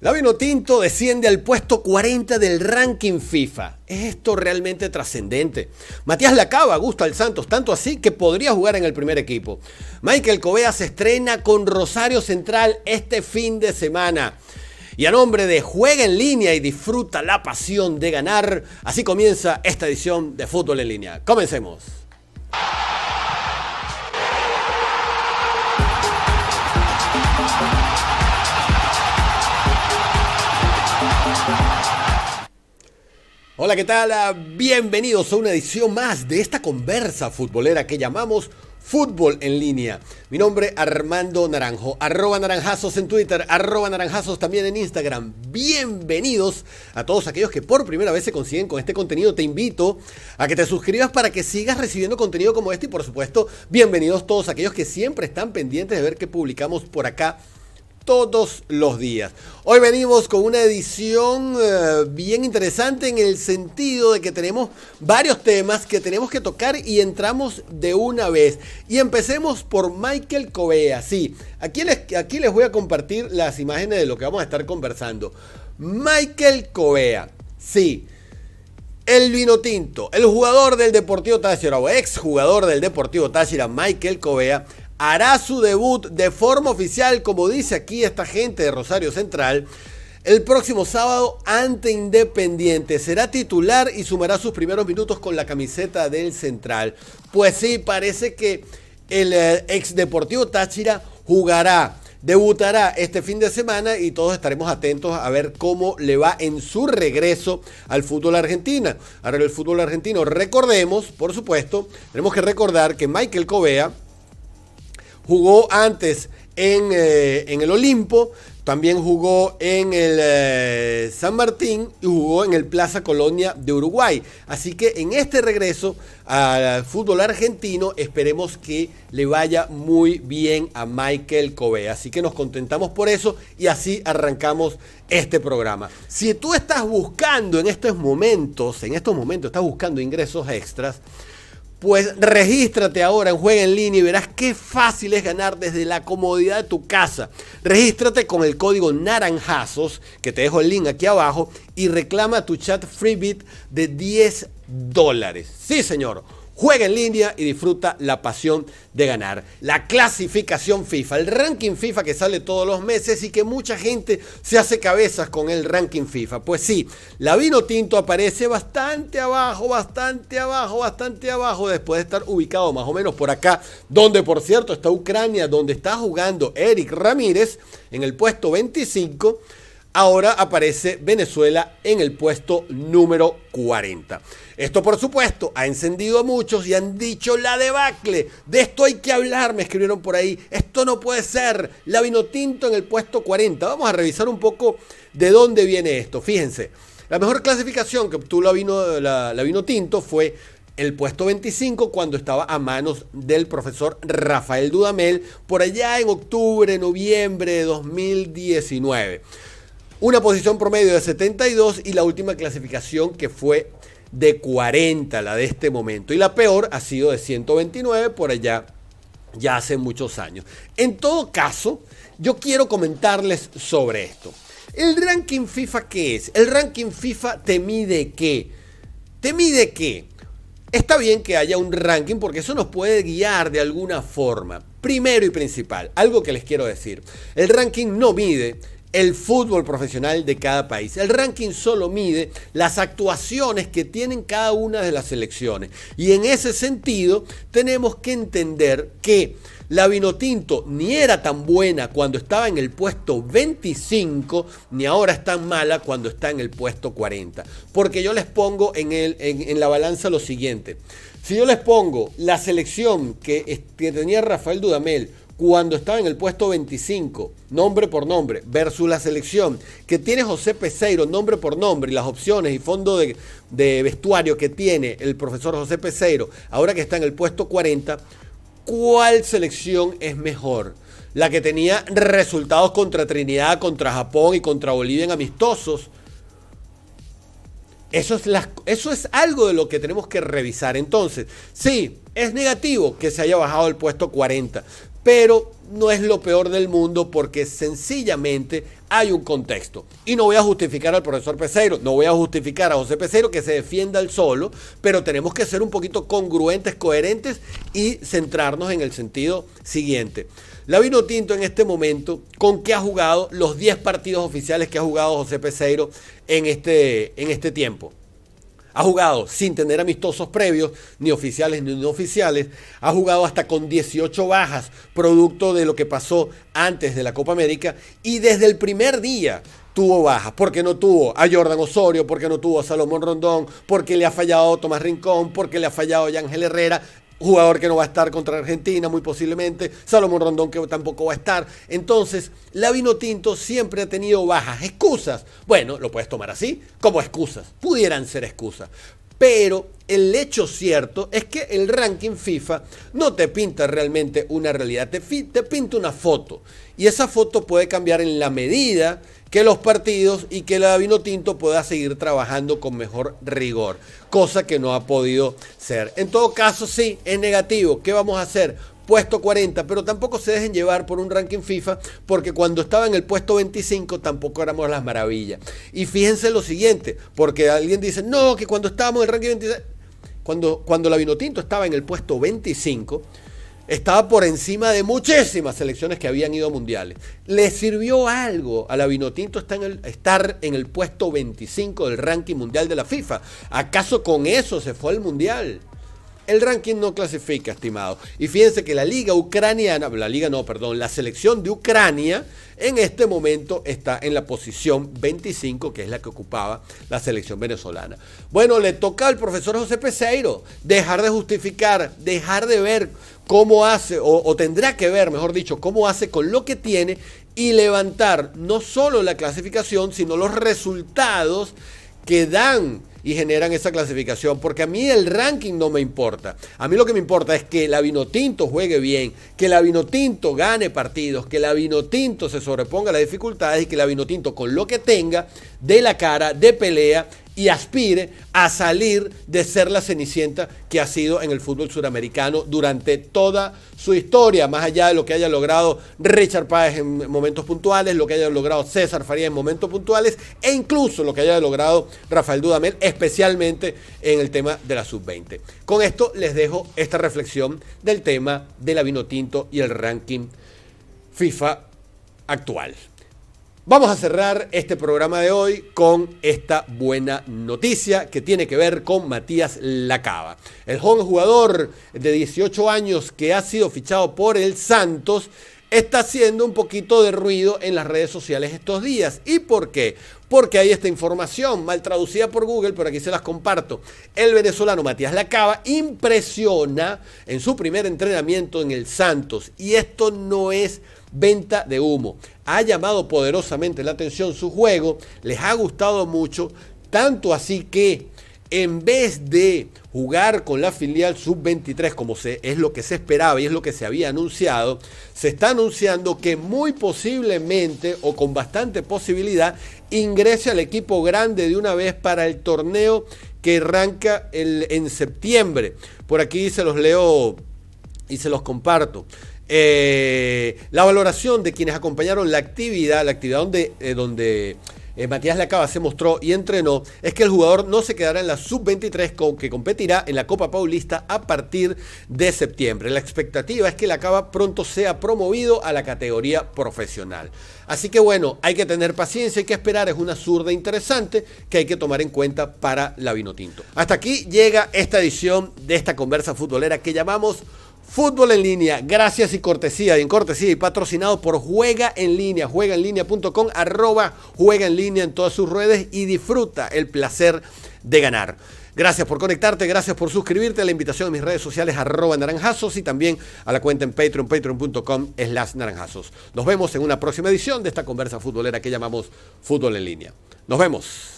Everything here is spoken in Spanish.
La Tinto desciende al puesto 40 del ranking FIFA. ¿Es esto realmente trascendente? Matías Lacaba gusta al Santos, tanto así que podría jugar en el primer equipo. Michael Covea se estrena con Rosario Central este fin de semana. Y a nombre de Juega en línea y disfruta la pasión de ganar, así comienza esta edición de Fútbol en línea. Comencemos. Hola, ¿qué tal? Ah, bienvenidos a una edición más de esta conversa futbolera que llamamos Fútbol en línea. Mi nombre Armando Naranjo, arroba naranjazos en Twitter, arroba naranjazos también en Instagram. Bienvenidos a todos aquellos que por primera vez se consiguen con este contenido. Te invito a que te suscribas para que sigas recibiendo contenido como este y por supuesto, bienvenidos todos aquellos que siempre están pendientes de ver qué publicamos por acá todos los días. Hoy venimos con una edición eh, bien interesante en el sentido de que tenemos varios temas que tenemos que tocar y entramos de una vez. Y empecemos por Michael Covea. Sí, aquí les, aquí les voy a compartir las imágenes de lo que vamos a estar conversando. Michael Covea. Sí. El vino tinto, el jugador del Deportivo Táchira o ex jugador del Deportivo Táchira, Michael Covea, hará su debut de forma oficial, como dice aquí esta gente de Rosario Central, el próximo sábado ante Independiente. Será titular y sumará sus primeros minutos con la camiseta del Central. Pues sí, parece que el eh, ex Deportivo Táchira jugará. Debutará este fin de semana y todos estaremos atentos a ver cómo le va en su regreso al fútbol argentino. Ahora el fútbol argentino, recordemos, por supuesto, tenemos que recordar que Michael Covea, jugó antes eh, en, el Olimpo, también jugó en el eh, San Martín y jugó en el Plaza Colonia de Uruguay. Así que en este regreso al fútbol argentino esperemos que le vaya muy bien a Michael Cove. Así que nos contentamos por eso y así arrancamos este programa. Si tú estás buscando en estos momentos, en estos momentos estás buscando ingresos extras, pues regístrate ahora en Juega en Línea y verás qué fácil es ganar desde la comodidad de tu casa. Regístrate con el código Naranjazos, que te dejo el link aquí abajo, y reclama tu chat FreeBit de 10 dólares. Sí, señor Juega en línea y disfruta la pasión de ganar. La clasificación FIFA, el ranking FIFA que sale todos los meses y que mucha gente se hace cabezas con el ranking FIFA. Pues sí, la Vino Tinto aparece bastante abajo, bastante abajo, bastante abajo después de estar ubicado más o menos por acá, donde por cierto está Ucrania, donde está jugando Eric Ramírez en el puesto 25 ahora aparece Venezuela en el puesto número 40. Esto por supuesto ha encendido a muchos y han dicho la debacle, de esto hay que hablar, me escribieron por ahí, esto no puede ser, la vino tinto en el puesto 40. Vamos a revisar un poco de dónde viene esto, fíjense. La mejor clasificación que obtuvo la vino, la, la vino tinto fue el puesto 25 cuando estaba a manos del profesor Rafael Dudamel por allá en octubre, noviembre de 2019 una posición promedio de 72 y la última clasificación que fue de 40, la de este momento. Y la peor ha sido de 129 por allá ya hace muchos años. En todo caso, yo quiero comentarles sobre esto. ¿El ranking FIFA qué es? El ranking FIFA te mide qué? Te mide qué? Está bien que haya un ranking porque eso nos puede guiar de alguna forma. Primero y principal, algo que les quiero decir. El ranking no mide el fútbol profesional de cada país. El ranking solo mide las actuaciones que tienen cada una de las selecciones. Y en ese sentido, tenemos que entender que la Vinotinto ni era tan buena cuando estaba en el puesto 25, ni ahora es tan mala cuando está en el puesto 40. Porque yo les pongo en, el, en, la balanza lo siguiente. Si yo les pongo la selección que, que tenía Rafael Dudamel cuando estaba en el puesto 25, nombre por nombre, versus la selección que tiene José Peseiro, nombre por nombre, y las opciones y fondo de, vestuario que tiene el profesor José Peseiro, ahora que está en el puesto 40, ¿cuál selección es mejor? La que tenía resultados contra Trinidad, contra Japón y contra Bolivia en amistosos. Eso es, eso es, algo de lo que tenemos que revisar. Entonces, sí, es negativo que se haya bajado el puesto 40, pero no es lo peor del mundo porque sencillamente hay un contexto. Y no voy a justificar al profesor Peseiro, no voy a justificar a José Peseiro que se defienda al solo, pero tenemos que ser un poquito congruentes, coherentes y centrarnos en el sentido siguiente. La vino Tinto en este momento, con qué ha jugado los 10 partidos oficiales que ha jugado José Peseiro en este, en este tiempo. Ha jugado sin tener amistosos previos, ni oficiales ni no oficiales. Ha jugado hasta con 18 bajas, producto de lo que pasó antes de la Copa América. Y desde el primer día tuvo bajas, porque no tuvo a Jordan Osorio, porque no tuvo a Salomón Rondón, porque le ha fallado Tomás Rincón, porque le ha fallado a Ángel Herrera, jugador que no va a estar contra Argentina, muy posiblemente, Salomón Rondón que tampoco va a estar. Entonces, la Vino Tinto siempre ha tenido bajas excusas. Bueno, lo puedes tomar así, como excusas, pudieran ser excusas. Pero el hecho cierto es que el ranking FIFA no te pinta realmente una realidad, te pinta una foto. Y esa foto puede cambiar en la medida que los partidos y que la Vinotinto pueda seguir trabajando con mejor rigor, cosa que no ha podido ser. En todo caso, sí, es negativo. ¿Qué vamos a hacer? puesto 40, pero tampoco se dejen llevar por un ranking FIFA, porque cuando estaba en el puesto 25 tampoco éramos las maravillas. Y fíjense lo siguiente, porque alguien dice, no, que cuando estábamos en el ranking 26, cuando, cuando la Vinotinto estaba en el puesto 25, estaba por encima de muchísimas selecciones que habían ido mundiales. Le sirvió algo a la Vinotinto estar en, el, estar en el puesto 25 del ranking mundial de la FIFA. ¿Acaso con eso se fue al mundial? El ranking no clasifica, estimado. Y fíjense que la liga ucraniana, la liga no, perdón, la selección de Ucrania en este momento está en la posición 25, que es la que ocupaba la selección venezolana. Bueno, le toca al profesor José Peseiro dejar de justificar, dejar de ver cómo hace, o, o tendrá que ver, mejor dicho, cómo hace con lo que tiene y levantar no solo la clasificación, sino los resultados que dan y generan esa clasificación. Porque a mí el ranking no me importa. A mí lo que me importa es que la Vinotinto juegue bien, que la Vinotinto gane partidos, que la Vinotinto se sobreponga a las dificultades y que la Vinotinto con lo que tenga de la cara de pelea y aspire a salir de ser la cenicienta que ha sido en el fútbol suramericano durante toda su historia, más allá de lo que haya logrado Richard Páez en momentos puntuales, lo que haya logrado César Faría en momentos puntuales e incluso lo que haya logrado Rafael Dudamel, especialmente en el tema de la sub-20. Con esto les dejo esta reflexión del tema de la tinto y el ranking FIFA actual. Vamos a cerrar este programa de hoy con esta buena noticia que tiene que ver con Matías Lacaba. El joven jugador de 18 años que ha sido fichado por el Santos está haciendo un poquito de ruido en las redes sociales estos días. ¿Y por qué? porque hay esta información mal traducida por Google, pero aquí se las comparto. El venezolano Matías Lacaba impresiona en su primer entrenamiento en el Santos y esto no es venta de humo. Ha llamado poderosamente la atención su juego, les ha gustado mucho, tanto así que en vez de jugar con la filial sub-23 como es lo que se esperaba y es lo que se había anunciado, se está anunciando que muy posiblemente o con bastante posibilidad ingrese al equipo grande de una vez para el torneo que arranca en septiembre. Por aquí se los leo y se los comparto. Eh, la valoración de quienes acompañaron la actividad, la actividad donde, eh, donde eh, Matías Lacaba se mostró y entrenó es que el jugador no se quedará en la sub-23 con, que competirá en la Copa Paulista a partir de septiembre. La expectativa es que Lacaba pronto sea promovido a la categoría profesional. Así que bueno, hay que tener paciencia, hay que esperar, es una zurda interesante que hay que tomar en cuenta para la Vinotinto. Hasta aquí llega esta edición de esta conversa futbolera que llamamos Fútbol en línea, gracias y cortesía, y en cortesía y patrocinado por Juega en línea, juegaenlinea.com, arroba Juega en línea en todas sus redes y disfruta el placer de ganar. Gracias por conectarte, gracias por suscribirte a la invitación a mis redes sociales arroba naranjazos y también a la cuenta en Patreon, patreon.com slash naranjazos. Nos vemos en una próxima edición de esta conversa futbolera que llamamos Fútbol en línea. Nos vemos.